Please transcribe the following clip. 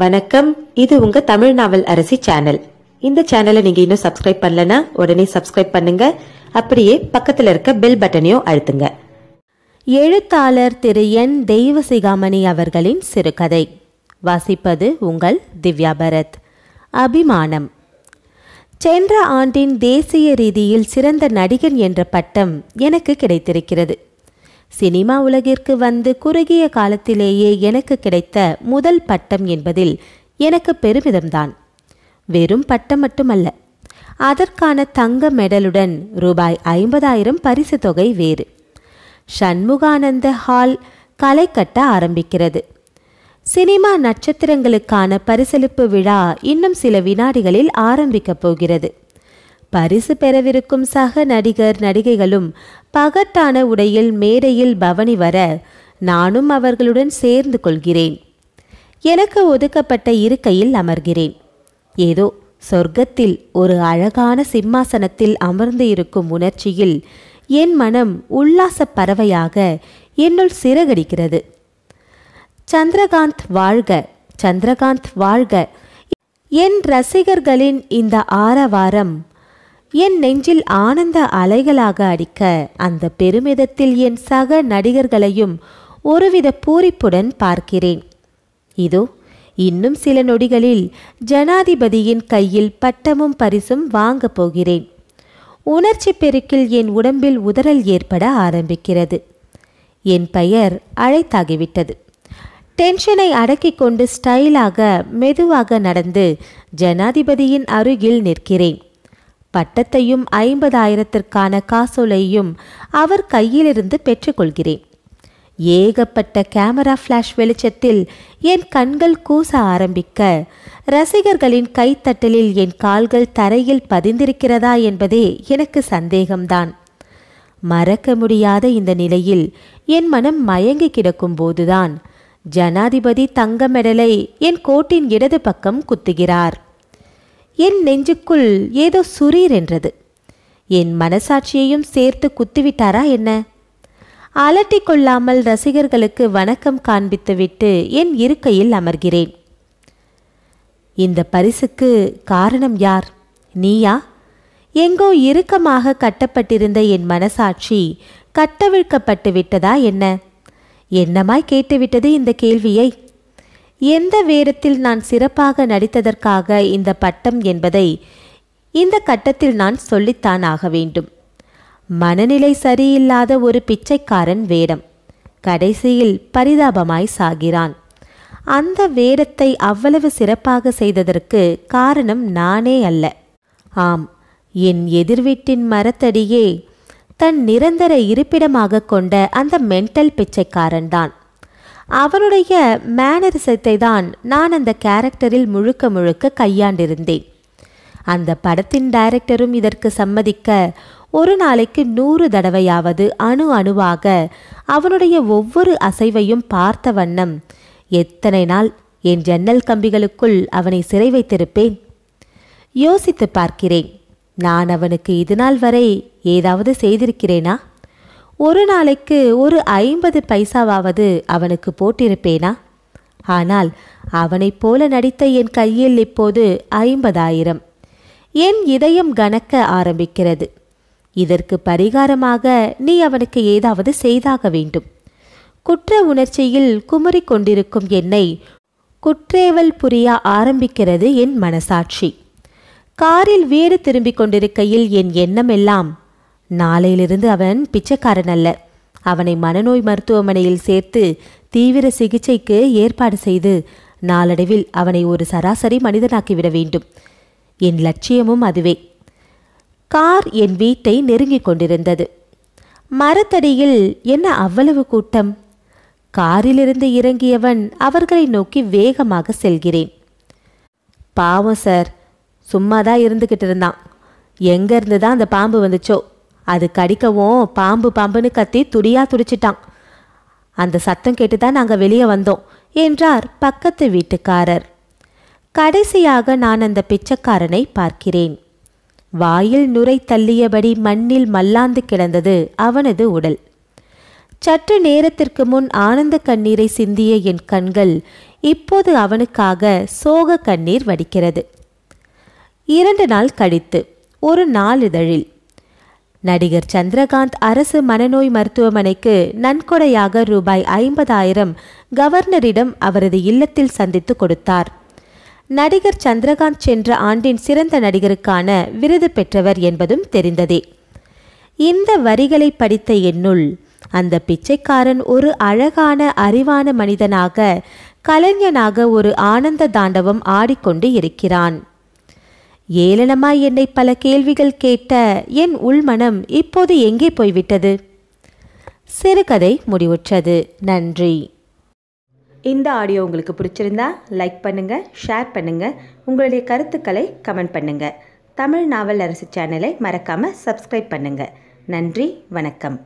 வணக்கம் இது உங்க தமிழ் நாவல் அரசி சேனல் இந்த சேனலை நீங்க இன்னும் சப்ஸ்கிரைப் பண்ணலனா உடனே சப்ஸ்கிரைப் பண்ணுங்க அப்படியே பக்கத்துல இருக்க பெல் பட்டனையும் அழுத்துங்க எழுத்தாளர் திரு என் தெய்வசிகாமணி அவர்களின் சிறுகதை வாசிப்பது உங்கள் திவ்யா பரத் அபிமானம் சென்ற ஆண்டின் தேசிய ரீதியில் சிறந்த நடிகன் என்ற பட்டம் எனக்கு கிடைத்திருக்கிறது சினிமா உலகிற்கு வந்து குறுகிய காலத்திலேயே எனக்கு கிடைத்த முதல் பட்டம் என்பதில் எனக்கு பெருமிதம்தான் வெறும் பட்டம் மட்டுமல்ல அதற்கான தங்க மெடலுடன் ரூபாய் ஐம்பதாயிரம் பரிசு தொகை வேறு சண்முகானந்த ஹால் களை கட்ட ஆரம்பிக்கிறது சினிமா நட்சத்திரங்களுக்கான பரிசளிப்பு விழா இன்னும் சில வினாடிகளில் ஆரம்பிக்கப் போகிறது பரிசு பெறவிருக்கும் சக நடிகர் நடிகைகளும் பகட்டான உடையில் மேடையில் பவனி வர நானும் அவர்களுடன் சேர்ந்து கொள்கிறேன் எனக்கு ஒதுக்கப்பட்ட இருக்கையில் அமர்கிறேன் ஏதோ சொர்க்கத்தில் ஒரு அழகான சிம்மாசனத்தில் அமர்ந்து இருக்கும் உணர்ச்சியில் என் மனம் உல்லாச பறவையாக என்னுள் சிறகடிக்கிறது சந்திரகாந்த் வாழ்க சந்திரகாந்த் வாழ்க என் ரசிகர்களின் இந்த ஆரவாரம் என் நெஞ்சில் ஆனந்த அலைகளாக அடிக்க அந்த பெருமிதத்தில் என் சக நடிகர்களையும் ஒருவித பூரிப்புடன் பார்க்கிறேன் இதோ இன்னும் சில நொடிகளில் ஜனாதிபதியின் கையில் பட்டமும் பரிசும் வாங்கப் போகிறேன் உணர்ச்சி பெருக்கில் என் உடம்பில் உதறல் ஏற்பட ஆரம்பிக்கிறது என் பெயர் அழைத்தாகிவிட்டது டென்ஷனை அடக்கி கொண்டு ஸ்டைலாக மெதுவாக நடந்து ஜனாதிபதியின் அருகில் நிற்கிறேன் பட்டத்தையும் ஐம்பதாயிரத்திற்கான காசோலையும் அவர் கையிலிருந்து பெற்றுக்கொள்கிறேன் ஏகப்பட்ட கேமரா ஃப்ளாஷ் வெளிச்சத்தில் என் கண்கள் கூச ஆரம்பிக்க ரசிகர்களின் கைத்தட்டலில் என் கால்கள் தரையில் பதிந்திருக்கிறதா என்பதே எனக்கு சந்தேகம்தான் மறக்க முடியாத இந்த நிலையில் என் மனம் மயங்கி கிடக்கும் போதுதான் ஜனாதிபதி தங்க மெடலை என் கோட்டின் இடது பக்கம் குத்துகிறார் என் நெஞ்சுக்குள் ஏதோ சுரீர் என்றது என் மனசாட்சியையும் சேர்த்து குத்திவிட்டாரா என்ன அலட்டிக் கொள்ளாமல் ரசிகர்களுக்கு வணக்கம் காண்பித்துவிட்டு என் இருக்கையில் அமர்கிறேன் இந்த பரிசுக்கு காரணம் யார் நீயா எங்கோ இறுக்கமாக கட்டப்பட்டிருந்த என் மனசாட்சி கட்டவிழ்க்கப்பட்டு விட்டதா என்ன என்னமாய் கேட்டுவிட்டது இந்த கேள்வியை எந்த வேடத்தில் நான் சிறப்பாக நடித்ததற்காக இந்த பட்டம் என்பதை இந்த கட்டத்தில் நான் சொல்லித்தான் ஆக வேண்டும் மனநிலை சரியில்லாத ஒரு பிச்சைக்காரன் வேடம் கடைசியில் பரிதாபமாய் சாகிறான் அந்த வேடத்தை அவ்வளவு சிறப்பாக செய்ததற்கு காரணம் நானே அல்ல ஆம் என் எதிர்வீட்டின் மரத்தடியே தன் நிரந்தர இருப்பிடமாக கொண்ட அந்த மென்டல் பிச்சைக்காரன்தான் அவனுடைய மேனரிசத்தை தான் நான் அந்த கேரக்டரில் முழுக்க முழுக்க கையாண்டிருந்தேன் அந்த படத்தின் டைரக்டரும் இதற்கு சம்மதிக்க ஒரு நாளைக்கு நூறு தடவையாவது அணு அணுவாக அவனுடைய ஒவ்வொரு அசைவையும் பார்த்த வண்ணம் எத்தனை நாள் என் ஜன்னல் கம்பிகளுக்குள் அவனை சிறை வைத்திருப்பேன் யோசித்து பார்க்கிறேன் நான் அவனுக்கு நாள் வரை ஏதாவது செய்திருக்கிறேனா ஒரு நாளைக்கு ஒரு ஐம்பது பைசாவாவது அவனுக்கு போட்டிருப்பேனா ஆனால் அவனைப் போல நடித்த என் கையில் இப்போது ஐம்பதாயிரம் என் இதயம் கணக்க ஆரம்பிக்கிறது இதற்கு பரிகாரமாக நீ அவனுக்கு ஏதாவது செய்தாக வேண்டும் குற்ற உணர்ச்சியில் குமரி கொண்டிருக்கும் என்னை குற்றேவல் புரிய ஆரம்பிக்கிறது என் மனசாட்சி காரில் வீடு திரும்பிக் கொண்டிருக்கையில் என் எண்ணமெல்லாம் நாளையிலிருந்து அவன் பிச்சைக்காரன் அல்ல அவனை மனநோய் மருத்துவமனையில் சேர்த்து தீவிர சிகிச்சைக்கு ஏற்பாடு செய்து நாளடைவில் அவனை ஒரு சராசரி மனிதனாக்கிவிட வேண்டும் என் லட்சியமும் அதுவே கார் என் வீட்டை நெருங்கிக் கொண்டிருந்தது மரத்தடியில் என்ன அவ்வளவு கூட்டம் காரிலிருந்து இறங்கியவன் அவர்களை நோக்கி வேகமாக செல்கிறேன் பாவம் சார் சும்மாதான் இருந்துகிட்டு இருந்தான் எங்கேருந்து தான் அந்த பாம்பு வந்துச்சோ அது கடிக்கவும் பாம்பு பாம்புன்னு கத்தி துடியா துடிச்சிட்டான் அந்த சத்தம் கேட்டு தான் நாங்கள் வெளியே வந்தோம் என்றார் பக்கத்து வீட்டுக்காரர் கடைசியாக நான் அந்த பிச்சைக்காரனை பார்க்கிறேன் வாயில் நுரை தள்ளியபடி மண்ணில் மல்லாந்து கிடந்தது அவனது உடல் சற்று நேரத்திற்கு முன் ஆனந்த கண்ணீரை சிந்திய என் கண்கள் இப்போது அவனுக்காக சோக கண்ணீர் வடிக்கிறது இரண்டு நாள் கழித்து ஒரு நாளிதழில் நடிகர் சந்திரகாந்த் அரசு மனநோய் மருத்துவமனைக்கு நன்கொடையாக ரூபாய் ஐம்பதாயிரம் கவர்னரிடம் அவரது இல்லத்தில் சந்தித்து கொடுத்தார் நடிகர் சந்திரகாந்த் சென்ற ஆண்டின் சிறந்த நடிகருக்கான விருது பெற்றவர் என்பதும் தெரிந்ததே இந்த வரிகளை படித்த என்னுள் அந்த பிச்சைக்காரன் ஒரு அழகான அறிவான மனிதனாக கலைஞனாக ஒரு ஆனந்த தாண்டவம் ஆடிக்கொண்டு இருக்கிறான் ஏளனமாய் என்னை பல கேள்விகள் கேட்ட என் உள்மனம் இப்போது எங்கே போய்விட்டது சிறுகதை முடிவுற்றது நன்றி இந்த ஆடியோ உங்களுக்கு பிடிச்சிருந்தா லைக் பண்ணுங்கள் ஷேர் பண்ணுங்கள் உங்களுடைய கருத்துக்களை கமெண்ட் பண்ணுங்கள் தமிழ் நாவல் அரசு சேனலை மறக்காமல் சப்ஸ்கிரைப் பண்ணுங்கள் நன்றி வணக்கம்